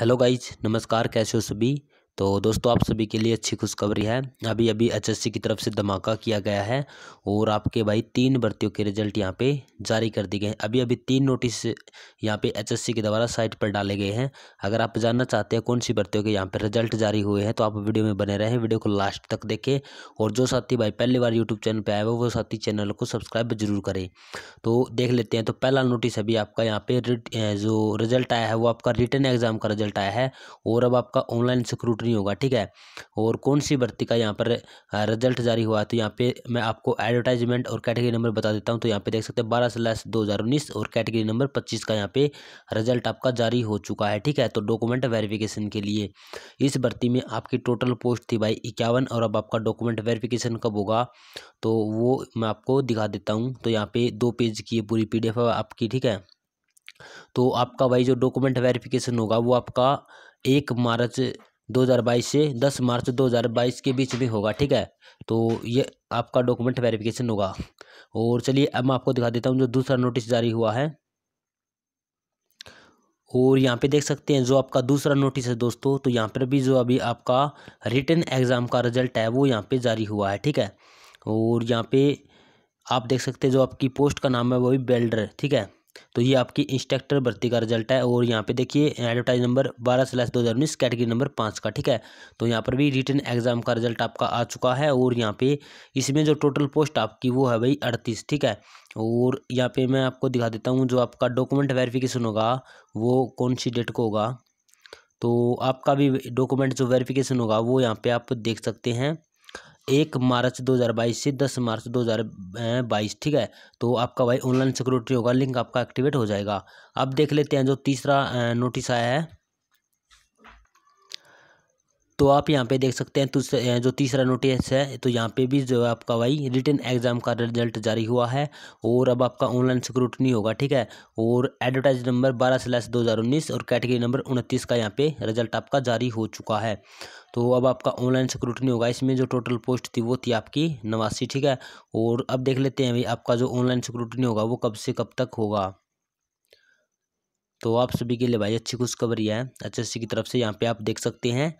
hello guys नमस्कार कैसे हो सभी तो दोस्तों आप सभी के लिए अच्छी खुशखबरी है अभी अभी एचएससी की तरफ से धमाका किया गया है और आपके भाई तीन भर्तियों के रिजल्ट यहाँ पे जारी कर दिए गए हैं अभी अभी तीन नोटिस यहाँ पे एचएससी के द्वारा साइट पर डाले गए हैं अगर आप जानना चाहते हैं कौन सी भर्तियों के यहाँ पर रिजल्ट जारी हुए हैं तो आप वीडियो में बने रहें वीडियो को लास्ट तक देखें और जो साथी भाई पहली बार यूट्यूब चैनल पर आए हुए वो साथी चैनल को सब्सक्राइब जरूर करें तो देख लेते हैं तो पहला नोटिस अभी आपका यहाँ पे जो रिजल्ट आया है वो आपका रिटर्न एग्जाम का रिजल्ट आया है और अब आपका ऑनलाइन सिक्योरिटी नहीं होगा ठीक है और कौन सी भर्ती का यहाँ पर रिजल्ट जारी हुआ है तो यहाँ पे मैं आपको एडवर्टाइजमेंट और कैटेगरी नंबर बता देता हूँ तो यहाँ पे देख सकते हैं बारह सलाह दो हज़ार उन्नीस और कैटेगरी नंबर पच्चीस का यहाँ पे रिजल्ट आपका जारी हो चुका है ठीक है तो डॉक्यूमेंट वेरिफिकेशन के लिए इस भर्ती में आपकी टोटल पोस्ट थी भाई इक्यावन और अब आपका डॉक्यूमेंट वेरिफिकेशन कब होगा तो वो मैं आपको दिखा देता हूँ तो यहाँ पे दो पेज की पूरी पीडीएफ आपकी ठीक है तो आपका भाई जो डॉक्यूमेंट वेरिफिकेशन होगा वो आपका एक मार्च 2022 से 10 मार्च 2022 के बीच में होगा ठीक है तो ये आपका डॉक्यूमेंट वेरिफिकेशन होगा और चलिए अब मैं आपको दिखा देता हूँ जो दूसरा नोटिस जारी हुआ है और यहाँ पे देख सकते हैं जो आपका दूसरा नोटिस है दोस्तों तो यहाँ पर भी जो अभी आपका रिटर्न एग्ज़ाम का रिजल्ट है वो यहाँ पे जारी हुआ है ठीक है और यहाँ पे आप देख सकते हैं जो आपकी पोस्ट का नाम है वो भी बेल्डर ठीक है तो ये आपकी इंस्ट्रक्टर भर्ती का रिजल्ट है और यहाँ पे देखिए एडवर्टाइज नंबर बारह स्लैस दो हज़ार उन्नीस कैटेगरी नंबर पाँच का ठीक है तो यहाँ पर भी रिटर्न एग्जाम का रिजल्ट आपका आ चुका है और यहाँ पे इसमें जो टोटल पोस्ट आपकी वो है भाई अड़तीस ठीक है और यहाँ पे मैं आपको दिखा देता हूँ जो आपका डॉक्यूमेंट वेरीफिकेशन होगा वो कौन सी डेट को होगा तो आपका भी डॉक्यूमेंट जो वेरीफिकेशन होगा वो यहाँ पर आप देख सकते हैं एक मार्च 2022 से 10 मार्च 2022 ठीक है तो आपका भाई ऑनलाइन सिक्योरिटी होगा लिंक आपका एक्टिवेट हो जाएगा अब देख लेते हैं जो तीसरा नोटिस आया है तो आप यहाँ पे देख सकते हैं जो तीसरा नोटिस है तो यहाँ पे भी जो है आपका भाई रिटर्न एग्ज़ाम का रिजल्ट जारी हुआ है और अब आपका ऑनलाइन स्क्रूटनी होगा ठीक है और एडवर्टाइज नंबर बारह स्लैस दो हज़ार उन्नीस और कैटेगरी नंबर उनतीस का यहाँ पे रिजल्ट आपका जारी हो चुका है तो अब आपका ऑनलाइन स्क्रूटनी होगा इसमें जो टोटल पोस्ट थी वो थी आपकी नवासी ठीक है और अब देख लेते हैं भाई आपका जो ऑनलाइन स्क्रूटनी होगा वो कब से कब तक होगा तो आप सभी के लिए भाई अच्छी खुशखबरी है एच की तरफ से यहाँ पे आप देख सकते हैं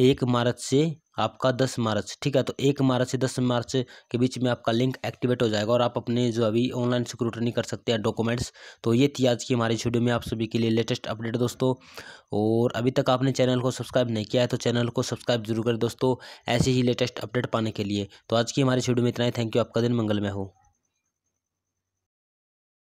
एक मार्च से आपका दस मार्च ठीक है तो एक मार्च से दस मार्च के बीच में आपका लिंक एक्टिवेट हो जाएगा और आप अपने जो अभी ऑनलाइन सिक्योरिटी कर सकते हैं डॉक्यूमेंट्स तो ये थी आज की हमारी वीडियो में आप सभी के लिए लेटेस्ट अपडेट दोस्तों और अभी तक आपने चैनल को सब्सक्राइब नहीं किया है तो चैनल को सब्सक्राइब जरूर करें दोस्तों ऐसे ही लेटेस्ट अपडेट पाने के लिए तो आज की हमारी वीडियो में इतना ही थैंक यू आपका दिन मंगल में हो